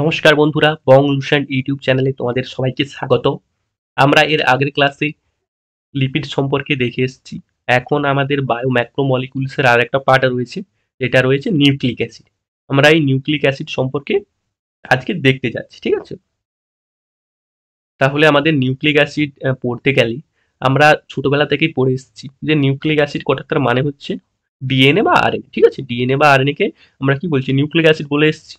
নমস্কার বন্ধুরা বং Lucent YouTube চ্যানেলে তোমাদের সবাইকে স্বাগত আমরা এর আগের ক্লাসে লিপিড সম্পর্কে দেখে এসেছি এখন আমাদের বায়ো ম্যাক্রোমলিকুলসের আর একটা পার্ট রয়েছে যেটা রয়েছে নিউক্লিক অ্যাসিড আমরা এই নিউক্লিক অ্যাসিড সম্পর্কে আজকে দেখতে যাচ্ছি ঠিক আছে তাহলে আমাদের নিউক্লিক অ্যাসিড পড়তে গেলে আমরা ছোটবেলা থেকেই পড়ে এসেছি যে নিউক্লিক অ্যাসিড কটার মানে হচ্ছে ডিএনএ বা আরএনএ ঠিক আছে ডিএনএ বা আরএনএ কে আমরা কি বলছি নিউক্লিক অ্যাসিড বলে এসেছি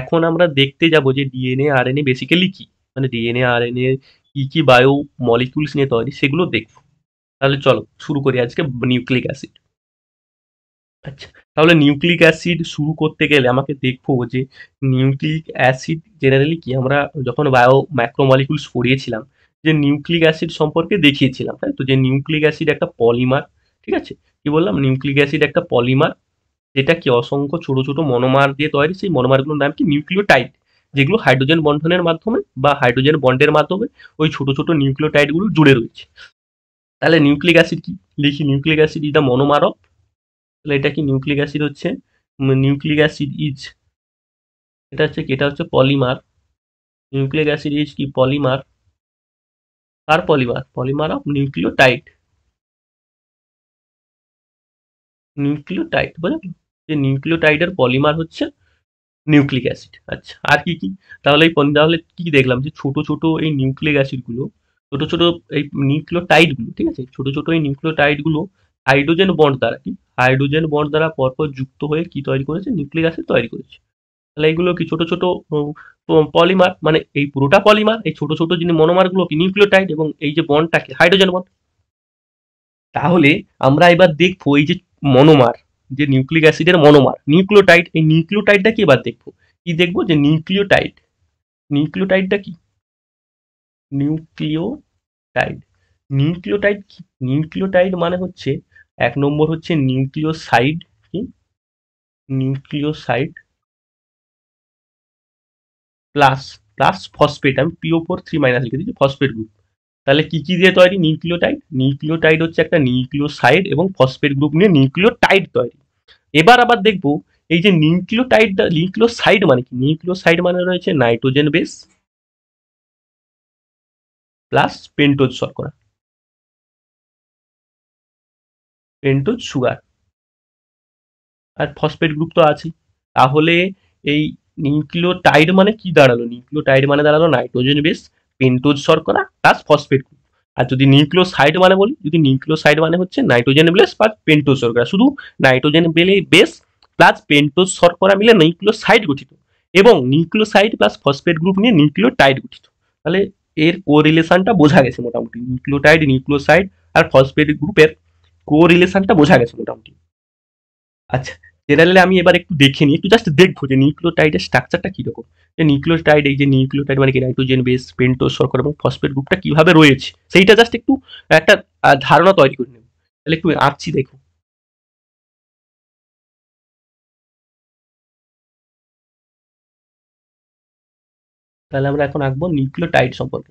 এখন আমরা দেখতে যাব যে ডিএনএ আরএনএ বেসিক্যালি কি মানে ডিএনএ আরএনএ কী কী বায়ো মলিকিউলস নিয়ে তৈরি সেগুলো দেখব তাহলে চলো শুরু করি আজকে নিউক্লিক অ্যাসিড আচ্ছা তাহলে নিউক্লিক অ্যাসিড শুরু করতে গেলে আমাকে দেখবো যে নিউক্লিক অ্যাসিড জেনারেলি কি আমরা যখন বায়ো ম্যাক্রোমলিকুলস পড়িয়েছিলাম যে নিউক্লিক অ্যাসিড সম্পর্কে দেখিয়েছিলাম তাই তো যে নিউক্লিক অ্যাসিড একটা পলিমার ঠিক আছে কি বললাম নিউক্লিক অ্যাসিড একটা পলিমার যেটা কি অসংখ্য ছোট ছোট মনোমার দিয়ে তৈরি সেই মনোমারগুলোর নাম কি নিউক্লিওটাইড যেগুলো হাইড্রোজেন বন্ধনের মাধ্যমে বা হাইড্রোজেন বন্ডের মাধ্যমে ওই ছোট ছোট নিউক্লিওটাইডগুলো জুড়ে রয়েছে তাহলে নিউক্লিক অ্যাসিড কি লিখি nucleic acid is the monomer of তাহলে এটা কি নিউক্লিক অ্যাসিড হচ্ছে নিউক্লিক অ্যাসিড ইজ এটা হচ্ছে কি এটা হচ্ছে পলিমার নিউক্লিক অ্যাসিড ইজ কি পলিমার আর polymer polymer of nucleotide nucleotide বুঝলেন যে নিউক্লিওটাইডের পলিমার হচ্ছে নিউক্লিক অ্যাসিড আচ্ছা আর কি কি তাহলে এই তাহলে কি দেখলাম যে ছোট ছোট এই নিউক্লিক অ্যাসিডগুলো ছোট ছোট এই নিউক্লিওটাইডগুলো ঠিক আছে ছোট ছোট এই নিউক্লিওটাইডগুলো হাইড্রোজেন বন্ড দ্বারা কি হাইড্রোজেন বন্ড দ্বারা পরপর যুক্ত হয়ে কি তৈরি করেছে নিউক্লিক অ্যাসিড তৈরি করেছে তাহলে এগুলো কি ছোট ছোট পলিমার মানে এই পুরোটা পলিমার এই ছোট ছোট যিনি মনোমারগুলো কি নিউক্লিওটাইড এবং এই যে কি হাইড্রোজেন বন্ড তাহলে আমরা এবার দেখবো এই যে মনোমার যে নিউক্লিক অ্যাসিডের মনোমার নিউক্লিওটাইড এই নিউক্লিওটাইডটা কি এবার দেখবো কি দেখবো যে নিউক্লিওটাইড নিউক্লিওটাইডটা কি নিউক্লিওটাইড নিউক্লিওটাইড কি নিউক্লিওটাইড মানে হচ্ছে এক নম্বর হচ্ছে নিউক্লিওসাইড কি নিউক্লিওসাইড প্লাস প্লাস ফসফেট আমি পিও ফোর থ্রি মাইনাস লিখে দিচ্ছি ফসফেট গ্রুপ তাহলে কি কি দিয়ে তৈরি নিউক্লিওটাইড নিউক্লিওটাইড হচ্ছে একটা নিউক্লিওসাইড এবং ফসফেট গ্রুপ নিয়ে নিউক্লিওটাইড তৈরি এবার আবার দেখব এই যে নিউক্লিওটাইড নিউক্লিওসাইড মানে কি নিউক্লিওসাইড মানে রয়েছে নাইট্রোজেন বেস প্লাস পেন্টোজ শর্করা পেন্টোজ সুগার আর ফসফেট গ্রুপ তো আছে তাহলে এই নিউক্লিওটাইড মানে কি দাঁড়ালো নিউক্লিওটাইড মানে দাঁড়ালো নাইট্রোজেন বেস পেন্টোজ শর্করা প্লাস ফসফেট গ্রুপ আর যদি নিউক্লিওসাইড মানে বলি যদি নিউক্লিওসাইড মানে হচ্ছে নাইট্রোজেন বেস প্লাস পেন্টোজ শর্করা শুধু নাইট্রোজেন বেলে বেস প্লাস পেন্টোজ শর্করা মিলে নিউক্লিওসাইড গঠিত এবং নিউক্লিওসাইড প্লাস ফসফেট গ্রুপ নিয়ে নিউক্লিওটাইড গঠিত তাহলে এর কো রিলেশনটা বোঝা গেছে মোটামুটি নিউক্লিওটাইড নিউক্লিওসাইড আর ফসফেট গ্রুপের কো রিলেশনটা বোঝা গেছে মোটামুটি আচ্ছা জেনারেলি আমি এবার একটু দেখে নিই একটু জাস্ট দেখবো যে নিউক্লিওটাইডের স্ট্রাকচারটা কীরকম যে নিউক্লিওটাইড এই যে নিউক্লিওটাইড মানে কি নাইট্রোজেন বেস পেন্টো সরকার এবং ফসফেট গ্রুপটা কীভাবে রয়েছে সেইটা জাস্ট একটু একটা ধারণা তৈরি করে নেব তাহলে একটু আঁকছি দেখো তাহলে আমরা এখন আঁকবো নিউক্লিওটাইড সম্পর্কে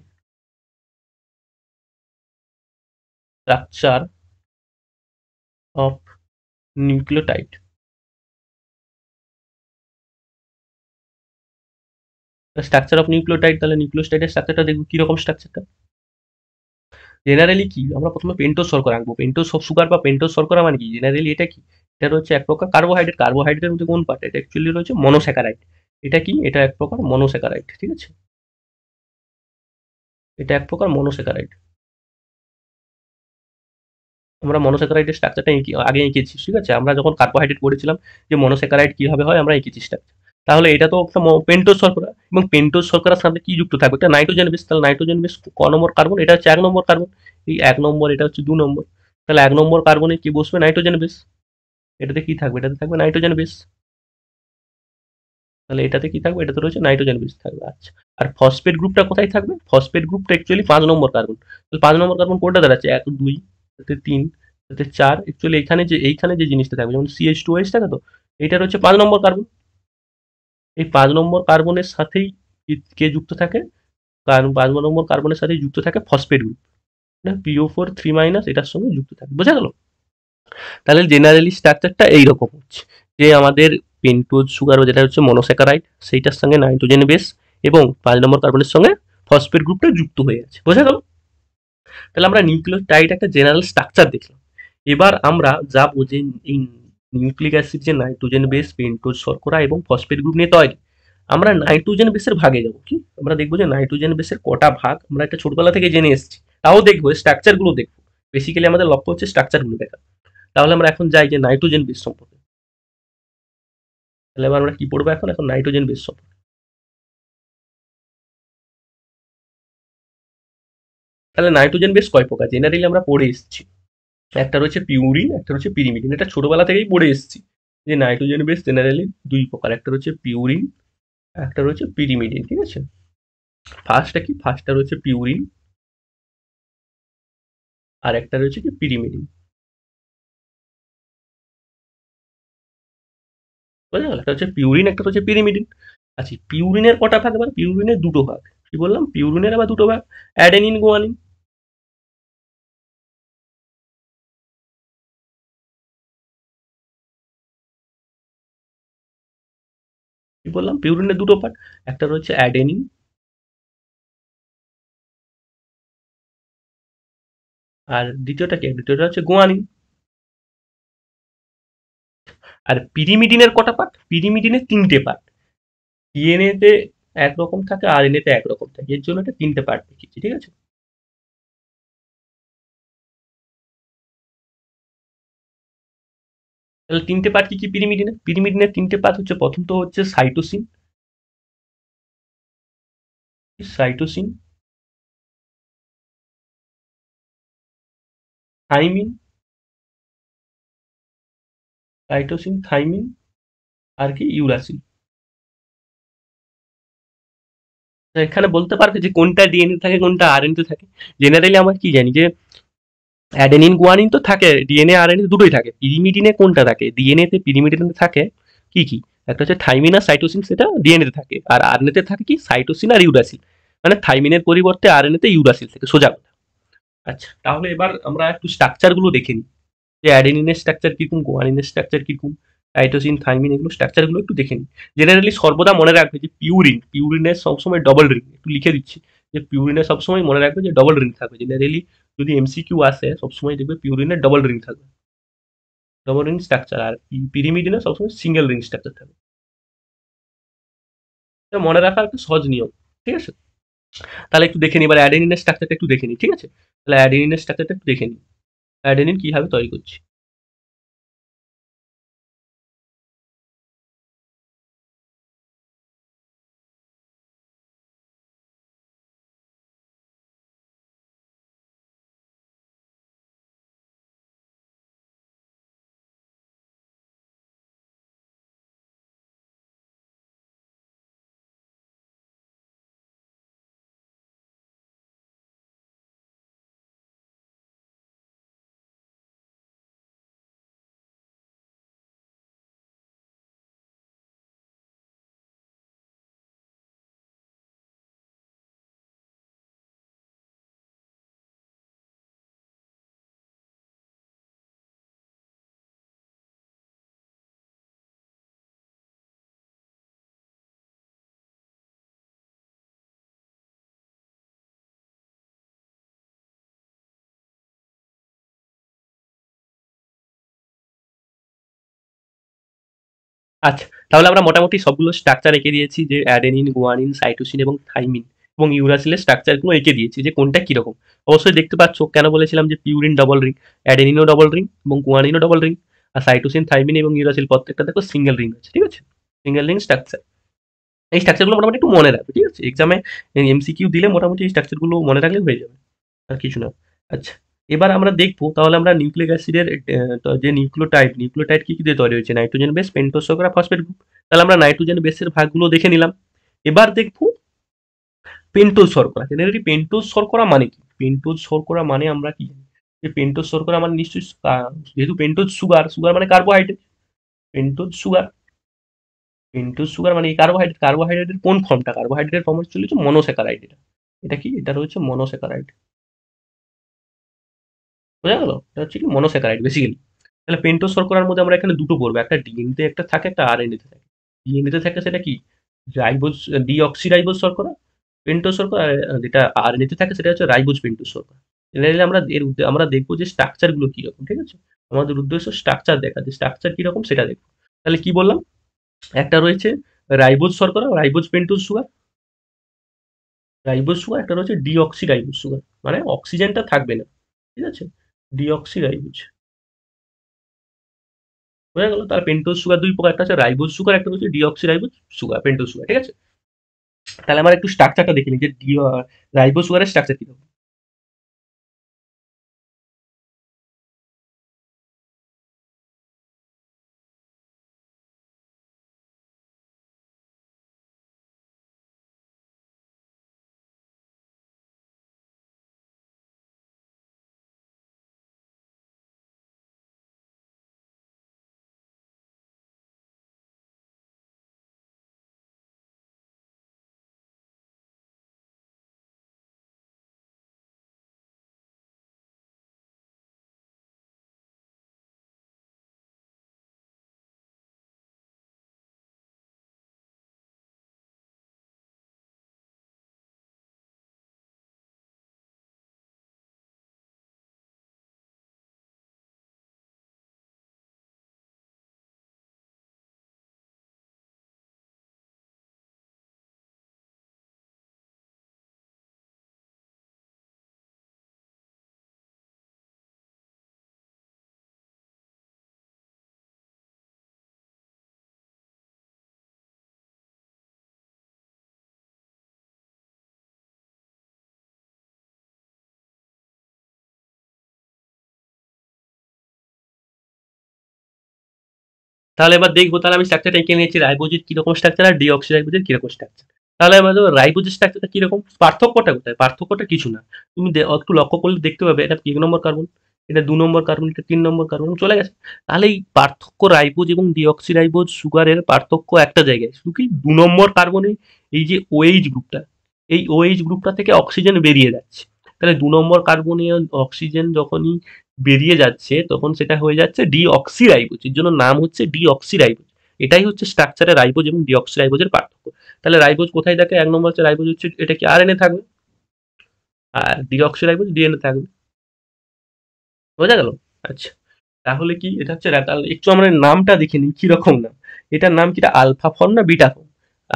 structure of nucleotide structure of nucleotide তাহলে নিউক্লিওটাইডের স্ট্রাকচারটা দেখবো কীরকম স্ট্রাকচারটা জেনারেলি কি আমরা প্রথমে পেন্টোজ শর্করা আঁকবো পেন্টোজ সুগার বা পেন্টোজ শর্করা মানে কি জেনারেলি এটা কি এটা রয়েছে এক প্রকার কার্বোহাইড্রেট কার্বোহাইড্রেটের মধ্যে কোন পার্ট এটা অ্যাকচুয়ালি রয়েছে মনোস্যাকারাইড এটা কি এটা এক প্রকার মনোস্যাকারাইড ঠিক আছে এটা এক প্রকার মনোস্যাকারাইড আমরা মনোস্যাকারাইডের স্ট্রাকচারটা আগে এঁকেছি ঠিক আছে আমরা যখন কার্বোহাইড্রেট পড়েছিলাম যে মনোস্যাকারাইড কীভাবে হয় আমরা এঁকেছি স্ট্রাকচার তাহলে এটা তো একটা পেন্টোজ শর্করা এবং পেন্টোজ শর্করার সাথে কি যুক্ত থাকবে এটা নাইট্রোজেন বেশ তাহলে নাইট্রোজেন বেশ ক নম্বর কার্বন এটা হচ্ছে এক নম্বর কার্বন এই এক নম্বর এটা হচ্ছে দু নম্বর তাহলে এক নম্বর কার্বনে কি বসবে নাইট্রোজেন বেশ এটাতে কি থাকবে এটাতে থাকবে নাইট্রোজেন বেশ তাহলে এটাতে কি থাকবে এটাতে রয়েছে নাইট্রোজেন বেশ থাকবে আচ্ছা আর ফসফেট গ্রুপটা কোথায় থাকবে ফসফেট গ্রুপটা অ্যাকচুয়ালি পাঁচ নম্বর কার্বন তাহলে পাঁচ নম্বর কার্বন কোনটা দাঁড়াচ্ছে এক দুই তাতে তিন তাতে চার অ্যাকচুয়ালি এখানে যে এইখানে যে জিনিসটা থাকবে যেমন সিএইচ টু ওয়াইস থাকে তো এটা হচ্ছে পাঁচ নম্বর কার্বন এই পাঁচ নম্বর কার্বনের সাথেই কে যুক্ত থাকে কারণ পাঁচ নম্বর কার্বনের সাথে যুক্ত থাকে phosphate group P O four three minus এটার সঙ্গে যুক্ত থাকে বোঝা গেল তাহলে জেনারেলি স্ট্রাকচারটা এইরকম হচ্ছে যে আমাদের পেন্টোজ সুগার যেটা হচ্ছে মনোসেকারাইট সেইটার সঙ্গে নাইট্রোজেন বেস এবং পাঁচ নম্বর কার্বনের সঙ্গে ফসফেট গ্রুপটা যুক্ত হয়ে আছে বোঝা গেল তাহলে আমরা টাইট একটা জেনারেল স্ট্রাকচার দেখলাম এবার আমরা যাবো যে এই নিউক্লিক অ্যাসিড যে নাইট্রোজেন বেস পেন্টোজ শর্করা এবং ফসফেট গ্রুপ নিয়ে তৈরি আমরা নাইট্রোজেন বেসের ভাগে যাব কি আমরা দেখবো যে নাইট্রোজেন বেসের কটা ভাগ আমরা একটা ছোটবেলা থেকে জেনে এসেছি তাও দেখবো স্ট্রাকচারগুলো দেখবো বেসিক্যালি আমাদের লক্ষ্য হচ্ছে স্ট্রাকচারগুলো দেখা তাহলে আমরা এখন যাই যে নাইট্রোজেন বেস সম্পর্কে তাহলে এবার আমরা কি পড়বো এখন এখন নাইট্রোজেন বেস সম্পর্কে তাহলে নাইট্রোজেন বেস কয় প্রকার জেনারেলি আমরা পড়ে এসেছি একটা রয়েছে পিউরিন একটা রয়েছে পিরিমিডিন এটা ছোটোবেলা থেকেই পড়ে এসেছি যে নাইট্রোজেন বেস জেনারেলি দুই প্রকার একটা রয়েছে পিউরিন একটা রয়েছে পিরিমিডিন ঠিক আছে ফার্স্টটা কি ফার্স্টটা রয়েছে পিউরিন আর একটা রয়েছে কি পিরিমিডিন বুঝা গেল একটা হচ্ছে পিউরিন একটা হচ্ছে পিরিমিডিন আচ্ছা পিউরিনের কটা ভাগ এবার পিউরিনের দুটো ভাগ কি বললাম পিউরিনের আবার দুটো ভাগ অ্যাডেনিন গোয়ানিন বললাম পিউরিনের দুটো পার্ট একটা রয়েছে অ্যাডেনিন আর দ্বিতীয়টা কি দ্বিতীয়টা হচ্ছে গোয়ানিন আর পিরিমিডিনের কটা পার্ট পিরিমিডিনের তিনটে পার্ট ডিএনএতে একরকম থাকে আর এনএতে একরকম থাকে এর জন্য এটা তিনটে পার্ট দেখিয়েছি ঠিক আছে তাহলে তিনটে পার্ট কি কি পিরিমিডিনের পিরিমিডিনের তিনটে পার্ট হচ্ছে প্রথম তো হচ্ছে cytosine cytosine thymine cytosine thymine আর কি ইউরাসিন এখানে বলতে পারবে যে কোনটা ডিএনএ থাকে কোনটা আরএনএ থাকে জেনারেলি আমরা কি জানি যে অ্যাডেনিন গুয়ানিন তো থাকে ডিএনএ আর এনএ দুটোই থাকে পিরিমিডিনে কোনটা থাকে ডিএনএ তে পিরিমিডিনে থাকে কি কি একটা হচ্ছে থাইমিন আর সাইটোসিন সেটা ডিএনএ তে থাকে আর আরএনএ তে থাকে কি সাইটোসিন আর ইউরাসিল মানে থাইমিনের পরিবর্তে আরএনএ তে ইউরাসিল থেকে সোজা আচ্ছা তাহলে এবার আমরা একটু স্ট্রাকচারগুলো দেখে নিই যে অ্যাডেনিনের স্ট্রাকচার কীরকম গোয়ানিনের স্ট্রাকচার কীরকম সাইটোসিন থাইমিন এগুলো স্ট্রাকচারগুলো একটু দেখে নিই জেনারেলি সর্বদা মনে রাখবে যে পিউরিন পিউরিনের সবসময় ডবল রিং একটু লিখে দিচ্ছি যে পিউরিনে সবসময় মনে রাখবে যে ডবল রিং থাকবে জেনারেলি যদি এমসিকিউ আসে সবসময় দেখবে পিউরিনে ডবল রিং থাকবে ডবল রিং স্ট্রাকচার আর পিরিমিডিনে সবসময় সিঙ্গেল রিং স্ট্রাকচার থাকবে মনে রাখা একটা সহজ নিয়ম ঠিক আছে তাহলে একটু দেখে নিই এবার অ্যাডেনিনের স্ট্রাকচারটা একটু দেখে নিই ঠিক আছে তাহলে অ্যাডেনিনের স্ট্রাকচারটা একটু দেখে নিই অ্যাডেনিন কীভাবে তৈরি করছি আচ্ছা তাহলে আমরা মোটামুটি সবগুলো স্ট্রাকচার এঁকে দিয়েছি যে অ্যাডেনিন গুয়ানিন সাইটোসিন এবং থাইমিন এবং ইউরাসিলের স্ট্রাকচারগুলো এঁকে দিয়েছি যে কোনটা কীরকম অবশ্যই দেখতে পাচ্ছ কেন বলেছিলাম যে পিউরিন ডবল রিং অ্যাডেনিনও ডবল রিং এবং গুয়ানিনও ডবল রিং আর সাইটোসিন থাইমিন এবং ইউরাসিল প্রত্যেকটা দেখো সিঙ্গেল রিং আছে ঠিক আছে সিঙ্গেল রিং স্ট্রাকচার এই স্ট্রাকচারগুলো মোটামুটি একটু মনে রাখবে ঠিক আছে এক্সামে এমসিকিউ দিলে মোটামুটি এই স্ট্রাকচারগুলো মনে রাখলে হয়ে যাবে আর কিছু না আচ্ছা এবার আমরা দেখবো তাহলে আমরা নিউক্লিক অ্যাসিডের যে নিউক্লোটাইড নিউক্লোটাইড কী কী দিয়ে তৈরি হয়েছে নাইট্রোজেন বেস পেন্টোসোগ্রা ফসফেট গ্রুপ তাহলে আমরা নাইট্রোজেন বেসের ভাগগুলো দেখে নিলাম এবার দেখবো পেন্টোজ শর্করা জেনারেলি পেন্টোজ শর্করা মানে কি পেন্টোজ শর্করা মানে আমরা কি যে পেন্টোজ শর্করা মানে নিশ্চয়ই যেহেতু পেন্টোজ সুগার সুগার মানে carbohydrate pentose sugar pentose sugar মানে কার্বোহাইড্রেট কার্বোহাইড্রেটের কোন ফর্মটা কার্বোহাইড্রেটের ফর্ম হচ্ছে মনোস্যাকারাইড এটা এটা কি এটা রয়েছে মনোস্যাকারাইড বোঝা গেল এটা হচ্ছে কি মনোসেকারাইড বেসিক্যালি তাহলে পেন্টোজ শর্করার মধ্যে আমরা এখানে দুটো পড়বো একটা ডিএনএতে একটা থাকে একটা আর এনএতে থাকে ডিএনএতে থাকে সেটা কি রাইবোজ ডিঅক্সিরাইবোজ শর্করা পেন্টোজ শর্করা যেটা আর এনএতে থাকে সেটা হচ্ছে রাইবোজ পেন্টোজ শর্করা জেনারেলি আমরা এর আমরা দেখবো যে স্ট্রাকচারগুলো কীরকম ঠিক আছে আমাদের উদ্দেশ্য স্ট্রাকচার দেখা যে স্ট্রাকচার কীরকম সেটা দেখবো তাহলে কি বললাম একটা রয়েছে রাইবোজ শর্করা ribose pentose sugar ribose sugar একটা রয়েছে ডি রাইবোজ সুগার মানে অক্সিজেনটা থাকবে না ঠিক আছে ডিঅক্সিরাইবোজ বোঝা গেল তার পেন্টোজ সুগার দুই প্রকার একটা আছে রাইবোজ সুগার একটা হচ্ছে ডিঅক্সিরাইবোজ সুগার পেন্টোজ সুগার ঠিক আছে তাহলে আমরা একটু স্ট্রাকচারটা দেখে নিই যে রাইবোজ সুগারের স্ট্রাকচার কি হবে তাহলে এবার দেখবো তাহলে আমি স্ট্রাকচারটা এঁকে নিয়েছি রাইবোজির কীরকম স্ট্রাকচার আর ডিঅক্সিরাইবোজির কীরকম স্ট্রাকচার তাহলে এবার রাইবোজির স্ট্রাকচারটা কীরকম পার্থক্যটা কোথায় পার্থক্যটা কিছু না তুমি একটু লক্ষ্য করলে দেখতে পাবে এটা এক নম্বর কার্বন এটা দু নম্বর কার্বন এটা তিন নম্বর কার্বন চলে গেছে তাহলে এই পার্থক্য রাইবোজ এবং ডিঅক্সিরাইবোজ সুগারের পার্থক্য একটা জায়গায় শুধু কি দু নম্বর কার্বনে এই যে ওএইচ গ্রুপটা এই ওএইচ গ্রুপটা থেকে অক্সিজেন বেরিয়ে যাচ্ছে তাহলে দু নম্বর কার্বনে অক্সিজেন যখনই বেরিয়ে যাচ্ছে তখন সেটা হয়ে যাচ্ছে ডিঅক্সি রাইবোজ এর জন্য নাম হচ্ছে ডিঅক্সি রাইবোজ এটাই হচ্ছে স্ট্রাকচারে রাইবোজ এবং ডিঅক্সি রাইবোজের পার্থক্য তাহলে রাইবোজ কোথায় থাকে এক নম্বর হচ্ছে রাইবোজ হচ্ছে এটা কি আর এনে থাকবে আর ডিঅক্সি রাইবোজ ডিএনএ থাকবে বোঝা গেল আচ্ছা তাহলে কি এটা হচ্ছে একটু আমরা নামটা দেখে নিই কিরকম নাম এটার নাম কিটা আলফা ফর্ম না বিটা ফর্ম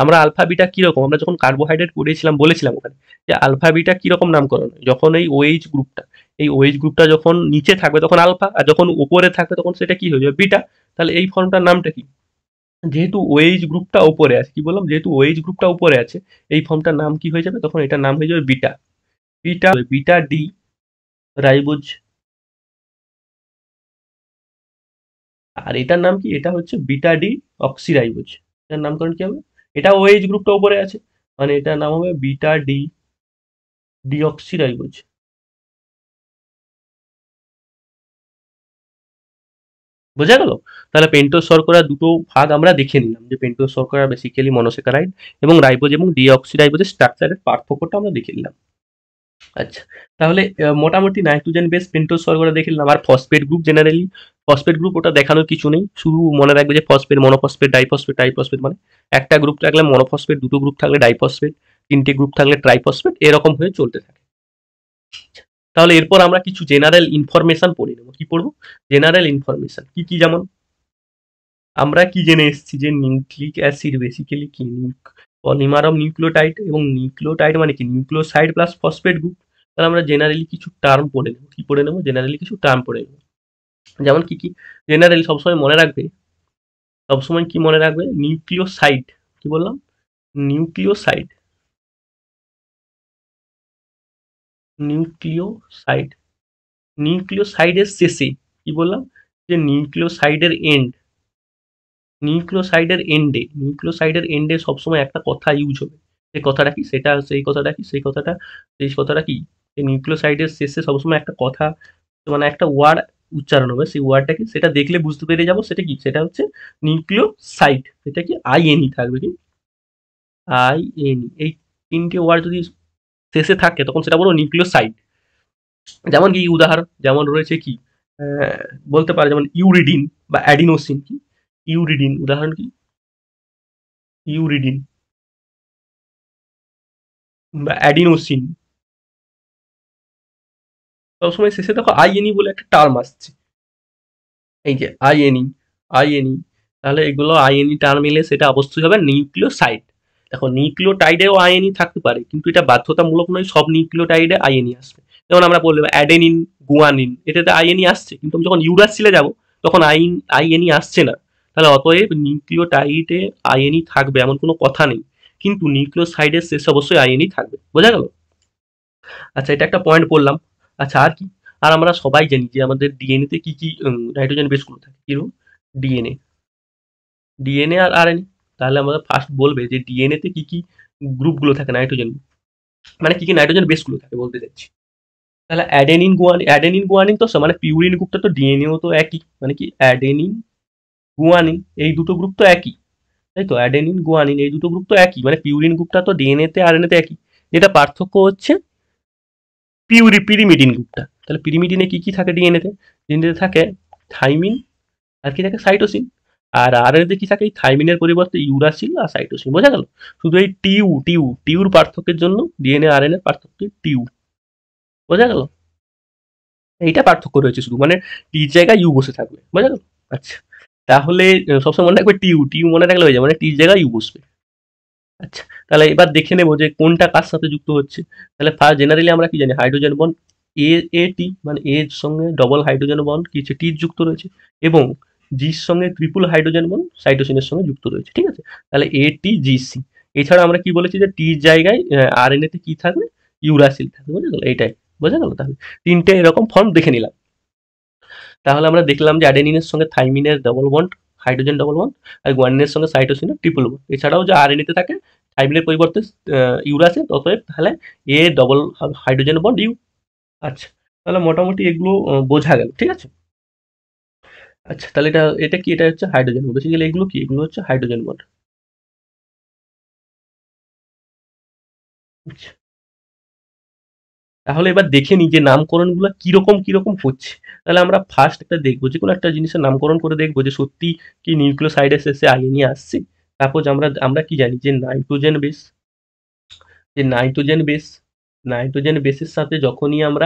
আমরা আলফা বিটা কিরকম আমরা যখন কার্বোহাইড্রেট পড়িয়েছিলাম বলেছিলাম ওখানে যে আলফা বিটা কিরকম নামকরণ যখন এই ওএইচ গ্রুপটা এই ওয়েজ গ্রুপটা যখন নিচে থাকবে তখন আলফা আর যখন উপরে থাকবে তখন সেটা কি হয়ে যাবে বিটা তাহলে এই ফর্মটার নামটা কি যেহেতু ওয়েজ গ্রুপটা উপরে আছে কি বললাম যেহেতু ওয়েজ গ্রুপটা উপরে আছে এই ফর্মটার নাম কি হয়ে যাবে তখন এটার নাম হয়ে যাবে beta beta beta D ribose আর এটার নাম কি এটা হচ্ছে বিটা ডি অক্সিরাইবোজ এটার নামকরণ কি হবে এটা ওয়েজ গ্রুপটা উপরে আছে মানে এটার নাম হবে বিটা ডি ডিঅক্সিরাইবোজ বোঝা গেল তাহলে পেন্টোজ শর্করা দুটো ভাগ আমরা দেখে নিলাম যে পেন্টোজ শর্করা বেসিক্যালি মনোসেকারাইড এবং রাইবোজ এবং ডিঅক্সিরাইবোজের স্ট্রাকচারের পার্থক্যটা আমরা দেখে নিলাম আচ্ছা তাহলে মোটামুটি নাইট্রোজেন বেস পেন্টোজ শর্করা দেখে নিলাম আর phosphate group generally phosphate group ওটা দেখানোর কিছু নেই শুধু মনে রাখবে যে ফসফেট মনোফসফেট ডাইফসফেট ট্রাইফসফেট মানে একটা গ্রুপ থাকলে মনোফসফেট দুটো গ্রুপ থাকলে ডাইফসফেট তিনটে গ্রুপ থাকলে ট্রাইফসফেট এরকম হয়ে চলতে থাকে আচ্ছা, তাহলে এরপর আমরা কিছু জেনারেল ইনফরমেশন পড়ে নেব কি পড়বো জেনারেল ইনফরমেশন কি কি যেমন আমরা কি জেনে এসেছি যে নিউক্লিক অ্যাসিড বেসিক্যালি কি পলিমার অফ নিউক্লোটাইড এবং নিউক্লোটাইড মানে কি নিউক্লোসাইড প্লাস ফসফেট গ্রুপ তাহলে আমরা জেনারেলি কিছু টার্ম পড়ে নেব কি পড়ে নেব জেনারেলি কিছু টার্ম পড়ে নেব যেমন কি কি জেনারেলি সবসময় মনে রাখবে সবসময় কি মনে রাখবে নিউক্লিওসাইড কি বললাম নিউক্লিওসাইড নিউক্লিওসাইড নিউক্লিওসাইডের শেষে কি বললাম যে নিউক্লিওসাইডের এন্ড নিউক্লিওসাইডের এন্ডে নিউক্লিওসাইডের এন্ডে সবসময় একটা কথা ইউজ হবে সেই কথাটা কি সেটা সেই কথাটা কি সেই কথাটা সেই কথাটা কি যে নিউক্লিওসাইডের শেষে সবসময় একটা কথা মানে একটা ওয়ার্ড উচ্চারণ হবে সেই ওয়ার্ডটা কি সেটা দেখলে বুঝতে পেরে যাবো সেটা কি সেটা হচ্ছে নিউক্লিওসাইড সেটা কি আইএনই e থাকবে কি আইএনই e। এই তিনটে ওয়ার্ড যদি শেষে থাকে তখন সেটা বলবো সাইট যেমন কি উদাহরণ যেমন রয়েছে কি বলতে পারে যেমন ইউরিডিন বা অ্যাডিনোসিন কি ইউরিডিন উদাহরণ কি ইউরিডিন বা অ্যাডিনোসিন সবসময় শেষে দেখো আইএনই e বলে একটা টার্ম আসছে এই যে আইএনই আইএনই e, e, তাহলে এগুলো আইএনই টার্ম এলে সেটা অবশ্যই হবে সাইট দেখো নিউক্লিওটাইডেও আইএনই থাকতে পারে কিন্তু এটা বাধ্যতামূলক নয় সব নিউক্লিওটাইডে আইএনই আসবে যেমন আমরা বললাম অ্যাডেনিন গুয়ানিন এটাতে আইএনই আসছে কিন্তু আমি যখন ইউরাসিলে যাব তখন আইন আইএনই আসছে না তাহলে অতএব নিউক্লিওটাইডে আইএনই থাকবে এমন কোনো কথা নেই কিন্তু নিউক্লিওসাইডের শেষ অবশ্যই আইএনই থাকবে বোঝা গেল আচ্ছা এটা একটা পয়েন্ট বললাম আচ্ছা আর কি আর আমরা সবাই জানি যে আমাদের ডিএনএতে কি কি নাইট্রোজেন বেসগুলো থাকে কিরকম ডিএনএ ডিএনএ আর আরএনএ তাহলে আমাদের ফার্স্ট বলবে যে ডিএনএতে কি কি গ্রুপগুলো থাকে নাইট্রোজেন মানে কি কি নাইট্রোজেন বেসগুলো থাকে বলতে চাচ্ছি তাহলে অ্যাডেনিন গুয়ান অ্যাডেনিন গুয়ানিন তো মানে পিউরিন গ্রুপটা তো ডিএনএও তো একই মানে কি অ্যাডেনিন গুয়ানিন এই দুটো গ্রুপ তো একই তাই তো অ্যাডেনিন গুয়ানিন এই দুটো গ্রুপ তো একই মানে পিউরিন গ্রুপটা তো ডিএনএতে তে একই যেটা পার্থক্য হচ্ছে পিউরি পিরিমিডিন গ্রুপটা তাহলে পিরিমিডিনে কি কি থাকে ডিএনএতে ডিএনএতে থাকে থাইমিন আর কি থাকে সাইটোসিন আর আর এর কি থাকে থাইমিনের পরিবর্তে ইউরাসিল আর সাইটোসিন বোঝা গেল শুধু এই টিউ টিউ টিউর পার্থক্যের জন্য ডিএনএ আর এন এর পার্থক্য টিউ বোঝা গেল এইটা পার্থক্য রয়েছে শুধু মানে টি জায়গায় ইউ বসে থাকবে বোঝা গেল আচ্ছা তাহলে সবসময় মনে রাখবে টিউ টিউ মনে রাখলে হয়ে যাবে মানে টি জায়গায় ইউ বসবে আচ্ছা তাহলে এবার দেখে নেবো যে কোনটা কার সাথে যুক্ত হচ্ছে তাহলে ফার্স্ট জেনারেলি আমরা কি জানি হাইড্রোজেন বন এ এ টি মানে এর সঙ্গে ডবল হাইড্রোজেন বন কি টি যুক্ত রয়েছে এবং জির সঙ্গে ট্রিপুল হাইড্রোজেন বন সাইটোসিনের সঙ্গে যুক্ত রয়েছে ঠিক আছে তাহলে এ টি জি সি এছাড়া আমরা কি বলেছি যে টির জায়গায় আর এন এতে কি থাকবে ইউরাসিল থাকবে বোঝা গেল এইটাই বোঝা গেল তাহলে তিনটে এরকম ফর্ম দেখে নিলাম তাহলে আমরা দেখলাম যে অ্যাডেনিনের সঙ্গে থাইমিনের double bond hydrogen double bond আর গোয়ানের সঙ্গে সাইটোসিনের ট্রিপল বন্ড এছাড়াও যে আর এনএতে থাকে থাইমিনের পরিবর্তে ইউরাসিল অতএব তাহলে A double hydrogen bond U আচ্ছা তাহলে মোটামুটি এগুলো বোঝা গেল ঠিক আছে আচ্ছা তাহলে এটা এটা কি এটা হচ্ছে হাইড্রোজেন বেসিক্যালি এগুলো কি এগুলো হচ্ছে হাইড্রোজেন আচ্ছা। বন্ড তাহলে এবার দেখে নিই যে নামকরণগুলো কিরকম কিরকম হচ্ছে তাহলে আমরা ফার্স্ট একটা দেখবো যে কোনো একটা জিনিসের নামকরণ করে দেখবো যে সত্যি কি নিউক্লিওসাইডাস এসে আগে নিয়ে আসছে তারপর আমরা আমরা কি জানি যে নাইট্রোজেন বেস যে নাইট্রোজেন বেস নাইট্রোজেন বেসের সাথে যখনই আমরা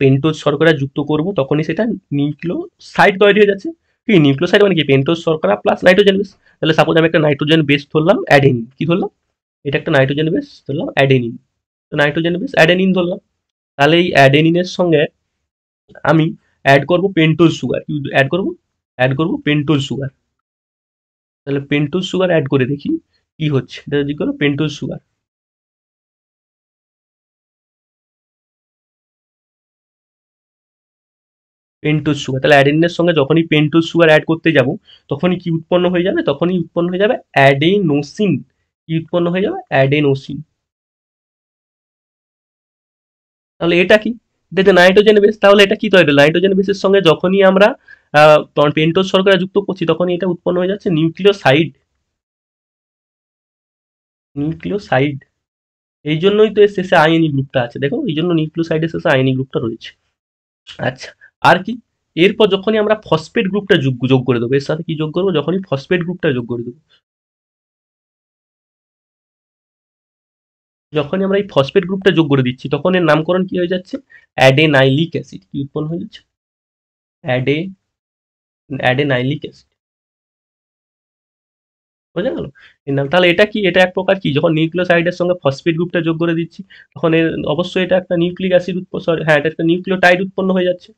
পেন্টোজ শর্করা যুক্ত করব তখনই সেটা নিউক্লোসাইড তৈরি হয়ে যাচ্ছে কি নিউক্লোসাইড মানে কি পেন্টোজ শর্করা প্লাস নাইট্রোজেন বেস তাহলে সাপোজ আমি একটা নাইট্রোজেন বেস ধরলাম অ্যাডেনিন কি ধরলাম এটা একটা নাইট্রোজেন বেস ধরলাম অ্যাডেনিন তো নাইট্রোজেন বেস অ্যাডেনিন ধরলাম তাহলে এই অ্যাডেনিনের সঙ্গে আমি অ্যাড করব পেন্টোজ সুগার কি অ্যাড করব অ্যাড করব পেন্টোজ সুগার তাহলে পেন্টোজ সুগার অ্যাড করে দেখি কি হচ্ছে এটা যদি করো পেন্টোজ সুগার পেন্টোজ সুগার তাহলে অ্যাডেনের সঙ্গে যখনই পেন্টোজ সুগার অ্যাড করতে যাব তখনই কি উৎপন্ন হয়ে যাবে তখনই উৎপন্ন হয়ে যাবে অ্যাডেনোসিন কি উৎপন্ন হয়ে যাবে অ্যাডেনোসিন তাহলে এটা কি দেখো নাইট্রোজেন বেস তাহলে এটা কি তৈরি নাইট্রোজেন বেসের সঙ্গে যখনই আমরা পেন্টোজ শর্করা যুক্ত করছি তখনই এটা উৎপন্ন হয়ে যাচ্ছে নিউক্লিওসাইড নিউক্লিওসাইড এই জন্যই তো এর শেষে আইএনই গ্রুপটা আছে দেখো এই জন্য নিউক্লিওসাইডের শেষে আইনি গ্রুপটা রয়েছে আচ্ছা আর কি এরপর যখনই আমরা ফসফেট গ্রুপটা যোগ যোগ করে দেবো এর সাথে কি যোগ করবো যখনই ফসফেট গ্রুপটা যোগ করে দেবো যখনই আমরা এই ফসফেট গ্রুপটা যোগ করে দিচ্ছি তখন এর নামকরণ কি হয়ে যাচ্ছে নাইলিক অ্যাসিড কি উৎপন্ন হয়ে যাচ্ছে অ্যাডে নাইলিক অ্যাসিড বোঝা গেল তাহলে এটা কি এটা এক প্রকার কি যখন নিউক্লিওসাইডের সঙ্গে ফসফেট গ্রুপটা যোগ করে দিচ্ছি তখন এর অবশ্যই এটা একটা নিউক্লিক অ্যাসিড উৎপন্ন হ্যাঁ এটা একটা নিউক্লিওটাইড উৎপন্ন হয়ে যাচ্ছে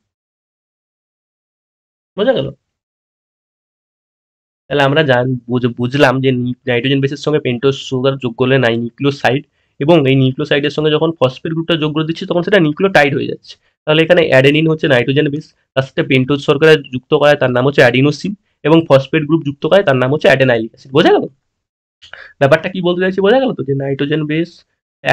বোঝা গেল তাহলে আমরা জান বুঝলাম যে নাইট্রোজেন বেসের সঙ্গে পেন্টোজ সুগার যোগ করলে নাই নিউক্লিওসাইড এবং এই নিউক্লিওসাইডের সঙ্গে যখন ফসফেট গ্রুপটা যোগ করে দিচ্ছি তখন সেটা নিউক্লিওটাইড হয়ে যাচ্ছে তাহলে এখানে অ্যাডেনিন হচ্ছে নাইট্রোজেন বেস তার সাথে পেন্টোজ সরকার যুক্ত করায় তার নাম হচ্ছে অ্যাডিনোসিন এবং ফসফেট গ্রুপ যুক্ত করায় তার নাম হচ্ছে অ্যাডেনাইলিক অ্যাসিড বোঝা গেল ব্যাপারটা কি বলতে চাইছি বোঝা গেল তো যে নাইট্রোজেন বেস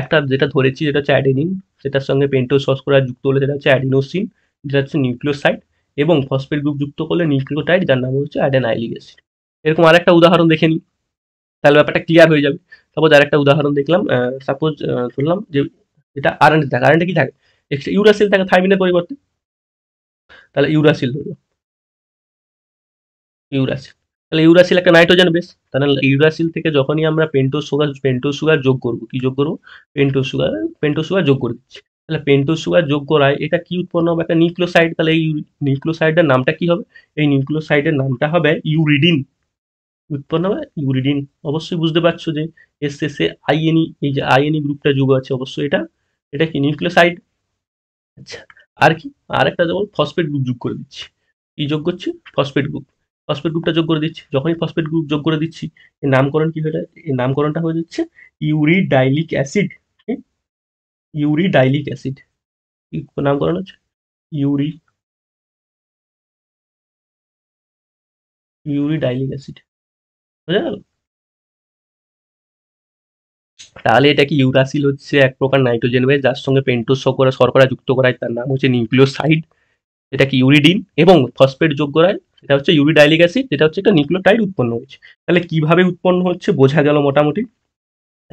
একটা যেটা ধরেছি যেটা হচ্ছে অ্যাডেনিন সেটার সঙ্গে পেন্টোজ সরকার যুক্ত হলে সেটা হচ্ছে অ্যাডিনোসিন যেটা হচ্ছে নিউক্লিওসাইড এবং ফসফেট গ্রুপ যুক্ত করলে নিউক্লিওটাইড যার নাম হচ্ছে অ্যাডেনাইলিক অ্যাসিড এরকম আরেকটা উদাহরণ দেখে নিই তাহলে ব্যাপারটা ক্লিয়ার হয়ে যাবে সাপোজ আর একটা উদাহরণ দেখলাম সাপোজ ধরলাম যে এটা আর এন থাকে আর কি থাকে এক্সট্রা ইউরাসিল থাকে থাইমিনের পরিবর্তে তাহলে ইউরাসিল ধরো ইউরাসিল তাহলে ইউরাসিল একটা নাইট্রোজেন বেস তাহলে ইউরাসিল থেকে যখনই আমরা পেন্টো সুগার পেন্টো সুগার যোগ করব কি যোগ করব পেন্টো সুগার পেন্টো সুগার যোগ করে দিচ্ছি তাহলে পেন্টোজ সুগার যোগ করায় এটা কি উৎপন্ন হবে একটা নিউক্লোসাইড তাহলে এই নিউক্লোসাইডের নামটা কি হবে এই নিউক্লোসাইডের নামটা হবে ইউরিডিন উৎপন্ন হবে ইউরিডিন অবশ্যই বুঝতে পারছো যে এস এস এ আইএনই এই যে আইএনই গ্রুপটা যোগ আছে অবশ্যই এটা এটা কি নিউক্লোসাইড আচ্ছা আর কি আর একটা যেমন ফসফেট গ্রুপ যোগ করে দিচ্ছি কি যোগ করছি ফসফেট গ্রুপ ফসফেট গ্রুপটা যোগ করে দিচ্ছি যখনই ফসফেট গ্রুপ যোগ করে দিচ্ছি এর নামকরণ কি হয়ে এর নামকরণটা হয়ে যাচ্ছে ইউরিডাইলিক অ্যাসিড ইউরিডাইলিক অ্যাসিড কি নামকরণ আছে ইউরি ইউরিডাইলিক অ্যাসিড বোঝা গেল তাহলে এটা কি ইউরাসিল হচ্ছে এক প্রকার নাইট্রোজেন বেস যার সঙ্গে পেন্টোস করা শর্করা যুক্ত করায় তার নাম হচ্ছে নিউক্লিওসাইড এটা কি ইউরিডিন এবং ফসফেট যোগ করায় সেটা হচ্ছে ইউরিডাইলিক অ্যাসিড যেটা হচ্ছে একটা নিউক্লিওটাইড উৎপন্ন হয়েছে তাহলে কিভাবে উৎপন্ন হচ্ছে বোঝা গেল মোটামুটি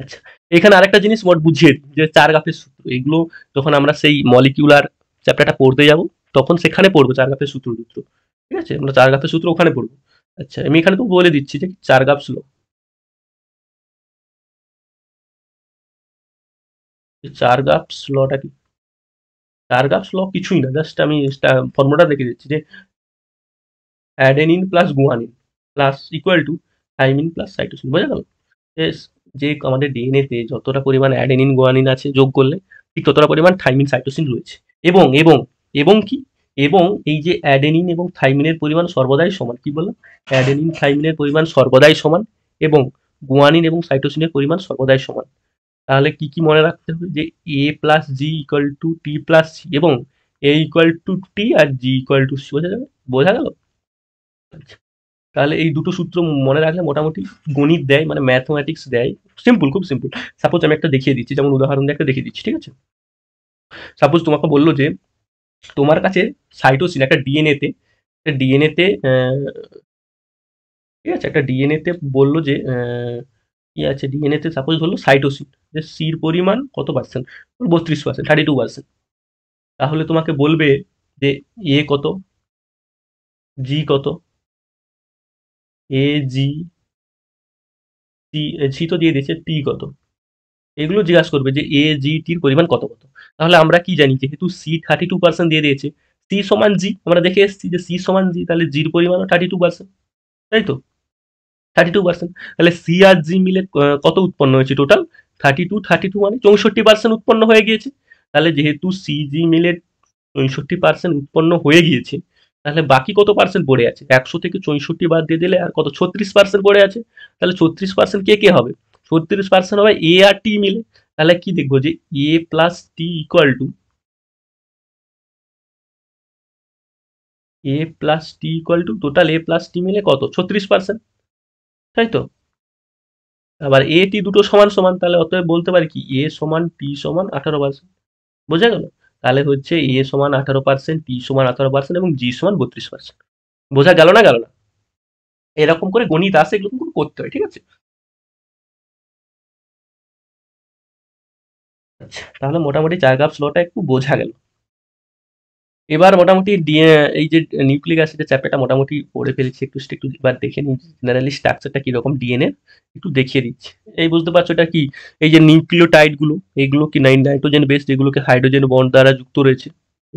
আচ্ছা এখানে আরেকটা জিনিস মোট বুঝিয়ে যে চার গাফের সূত্র এগুলো যখন আমরা সেই মলিকিউলার চ্যাপ্টারটা পড়তে যাব তখন সেখানে পড়বো চার গাফের সূত্র সূত্র ঠিক আছে আমরা চার গাফের সূত্র ওখানে পড়বো আচ্ছা আমি এখানে তো বলে দিচ্ছি যে চার গাফ স্লো চার গাফ স্লটা কি চার গাফ স্ল কিছুই না জাস্ট আমি ফর্মুলাটা দেখে দিচ্ছি যে adenine plus guanine plus equal to thymine plus cytosine বোঝা গেল যে আমাদের ডিএনএ তে যতটা পরিমাণ অ্যাডেনিন গোয়ানিন আছে যোগ করলে ঠিক ততটা পরিমাণ থাইমিন সাইটোসিন রয়েছে এবং এবং এবং কি এবং এই যে অ্যাডেনিন এবং থাইমিনের পরিমাণ সর্বদাই সমান কি বললাম অ্যাডেনিন থাইমিনের পরিমাণ সর্বদাই সমান এবং গুয়ানিন এবং সাইটোসিনের পরিমাণ সর্বদাই সমান তাহলে কি কি মনে রাখতে হবে যে A plus G equal to T plus C এবং এ ইকুয়াল টু টি আর জি ইকুয়াল টু সি বোঝা যাবে বোঝা গেল আচ্ছা তাহলে এই দুটো সূত্র মনে রাখলে মোটামুটি গণিত দেয় মানে ম্যাথমেটিক্স দেয় সিম্পল খুব সিম্পল সাপোজ আমি একটা দেখিয়ে দিচ্ছি যেমন উদাহরণ দিয়ে একটা দেখিয়ে দিচ্ছি ঠিক আছে সাপোজ তোমাকে বললো যে তোমার কাছে সাইটোসিন একটা ডিএনএতে একটা ডিএনএতে ঠিক আছে একটা ডিএনএতে বললো যে কি আছে ডিএনএতে সাপোজ হলো সাইটোসিন যে সির পরিমাণ কত পার্সেন্ট বত্রিশ পার্সেন্ট থার্টি টু পার্সেন্ট তাহলে তোমাকে বলবে যে এ কত জি কত এ জি টি সি তো দিয়ে দিয়েছে টি কত এগুলো জিজ্ঞাসা করবে যে এ জি টির পরিমাণ কত কত তাহলে আমরা কি জানি যেহেতু সি থার্টি টু পার্সেন্ট দিয়ে দিয়েছে সি সমান জি আমরা দেখে এসেছি যে সি সমান জি তাহলে জির পরিমাণও থার্টি টু পার্সেন্ট তাই তো থার্টি টু পার্সেন্ট তাহলে সি আর জি মিলে কত উৎপন্ন হয়েছে total thirty two thirty two মানে চৌষট্টি পার্সেন্ট উৎপন্ন হয়ে গিয়েছে তাহলে যেহেতু সি জি মিলে চৌষট্টি পার্সেন্ট উৎপন্ন হয়ে গিয়েছে তাহলে বাকি কত পার্সেন্ট পড়ে আছে একশো থেকে চৌষট্টি বাদ দিয়ে দিলে আর কত ছত্রিশ পার্সেন্ট পড়ে আছে তাহলে ছত্রিশ পার্সেন্ট কে কে হবে ছত্রিশ পার্সেন্ট হবে এ আর টি মিলে তাহলে কি দেখবো যে A plus T equal to A plus T equal to total A plus T মিলে কত ছত্রিশ পার্সেন্ট তাই তো আবার এ টি দুটো সমান সমান তাহলে অতএব বলতে পারি কি এ সমান টি সমান আঠারো পার্সেন্ট বোঝা গেল তাহলে হচ্ছে এ সমান আঠারো পার্সেন্ট পি সমান আঠারো পার্সেন্ট এবং জি সমান বত্রিশ পার্সেন্ট বোঝা গেল না গেল না এরকম করে গণিত আসে এগুলো করে করতে হয় ঠিক আছে আচ্ছা তাহলে মোটামুটি চার কাপ স্লোটা একটু বোঝা গেল এবার মোটামুটি এই যে নিউক্লিক অ্যাসিডের চ্যাপ্টারটা মোটামুটি পড়ে ফেলেছি একটু একটু এবার দেখে নিই জেনারেলি স্ট্রাকচারটা কীরকম ডিএনএ একটু দেখিয়ে দিচ্ছি এই বুঝতে পারছো এটা কি এই যে নিউক্লিওটাইডগুলো এগুলো কি নাইন নাইট্রোজেন বেস্ট এগুলোকে হাইড্রোজেন বন্ড দ্বারা যুক্ত রয়েছে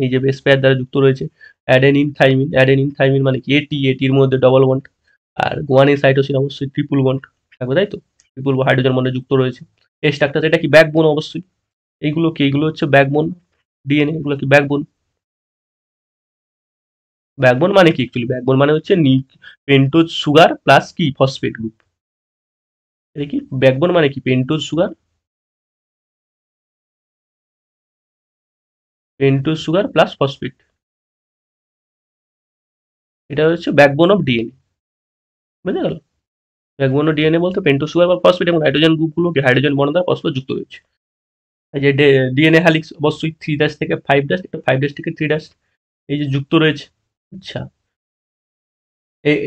এই যে বেস পেয়ার দ্বারা যুক্ত রয়েছে adenine thymine adenine thymine মানে কি এটি এটির মধ্যে ডবল বন্ড আর গোয়ানি সাইটোসিন অবশ্যই ট্রিপল বন্ড থাকবে তাই তো ট্রিপল হাইড্রোজেন বন্ডে যুক্ত রয়েছে এই স্ট্রাকচার এটা কি ব্যাকবোন অবশ্যই এইগুলো কি এগুলো হচ্ছে ব্যাকবোন ডিএনএ এগুলো কি ব্যাকবোন ব্যাকবোন মানে কি অ্যাকচুয়ালি ব্যাকবোন মানে হচ্ছে পেন্টোজ সুগার প্লাস কি ফসফেট গ্রুপ এটা কি ব্যাকবোন মানে কি pentose sugar pentose sugar plus phosphate এটা হচ্ছে ব্যাকবোন অফ ডিএনএ বুঝতে গেল ব্যাকবোন অফ ডিএনএ বলতে পেন্টোজ সুগার বা ফসফেট এবং হাইড্রোজেন গ্রুপগুলোকে হাইড্রোজেন বন্ধন দ্বারা পরস্পর যুক্ত রয়েছে যে ডিএনএ হ্যালিক্স অবশ্যই থ্রি ড্যাশ থেকে ফাইভ ড্যাশ একটা ফাইভ ড্যাশ থেকে থ্রি ড্যাশ এই যে যুক্ত রয়েছে আচ্ছা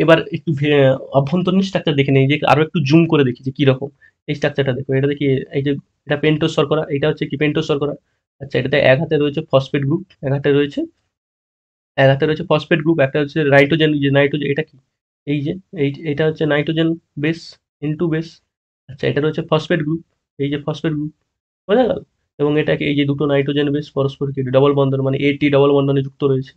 এবার একটু অভ্যন্তরীণ স্ট্রাকচার দেখে নেই যে আরো একটু জুম করে দেখি যে কিরকম এই স্ট্রাকচারটা দেখো এটা দেখি এই যে এটা পেন্টোস শর্করা এটা হচ্ছে কি পেন্টোস শর্করা আচ্ছা এটাতে এক হাতে রয়েছে ফসফেট গ্রুপ এক হাতে রয়েছে এক হাতে রয়েছে ফসফেট গ্রুপ একটা হচ্ছে নাইট্রোজেন যে নাইট্রোজেন এটা কি এই যে এই এটা হচ্ছে নাইট্রোজেন বেস ইনটু বেস আচ্ছা এটা রয়েছে ফসফেট গ্রুপ এই যে ফসফেট গ্রুপ বোঝা গেল এবং এটাকে এই যে দুটো নাইট্রোজেন বেস পরস্পর পরস্পরকে ডবল বন্ধন মানে এটি ডবল বন্ধনে যুক্ত রয়েছে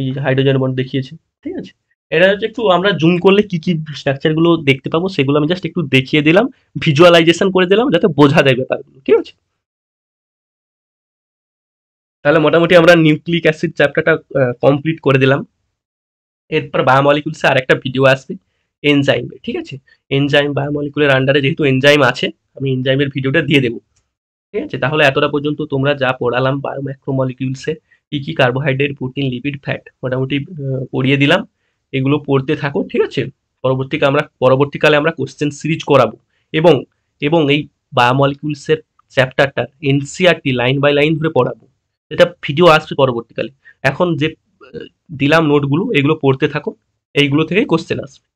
এই হাইড্রোজেন বন্ড দেখিয়েছে ঠিক আছে এটা হচ্ছে একটু আমরা জুম করলে কি কি স্ট্রাকচারগুলো দেখতে পাবো সেগুলো আমি জাস্ট একটু দেখিয়ে দিলাম ভিজুয়ালাইজেশন করে দিলাম যাতে বোঝা যায় ব্যাপারগুলো ঠিক আছে তাহলে মোটামুটি আমরা নিউক্লিক অ্যাসিড চ্যাপ্টারটা কমপ্লিট করে দিলাম এরপর বায়োমলিকুলসে আর একটা ভিডিও আসবে এনজাইমে ঠিক আছে এনজাইম বায়োমলিকুলের আন্ডারে যেহেতু এনজাইম আছে আমি এনজাইমের ভিডিওটা দিয়ে দেবো ঠিক আছে তাহলে এতটা পর্যন্ত তোমরা যা পড়ালাম বায়োম্যাক্রোমলিকুলসে কি কি কার্বোহাইড্রেট প্রোটিন লিপিড ফ্যাট মোটামুটি পড়িয়ে দিলাম এগুলো পড়তে থাকো ঠিক আছে পরবর্তীকালে আমরা পরবর্তীকালে আমরা কোশ্চেন সিরিজ করাবো এবং এবং এই বায়োমলিকুলসের চ্যাপ্টারটা এনসিআরটি লাইন বাই লাইন ধরে পড়াবো এটা ভিডিও আসবে পরবর্তীকালে এখন যে দিলাম নোটগুলো এগুলো পড়তে থাকো এইগুলো থেকেই কোশ্চেন আসবে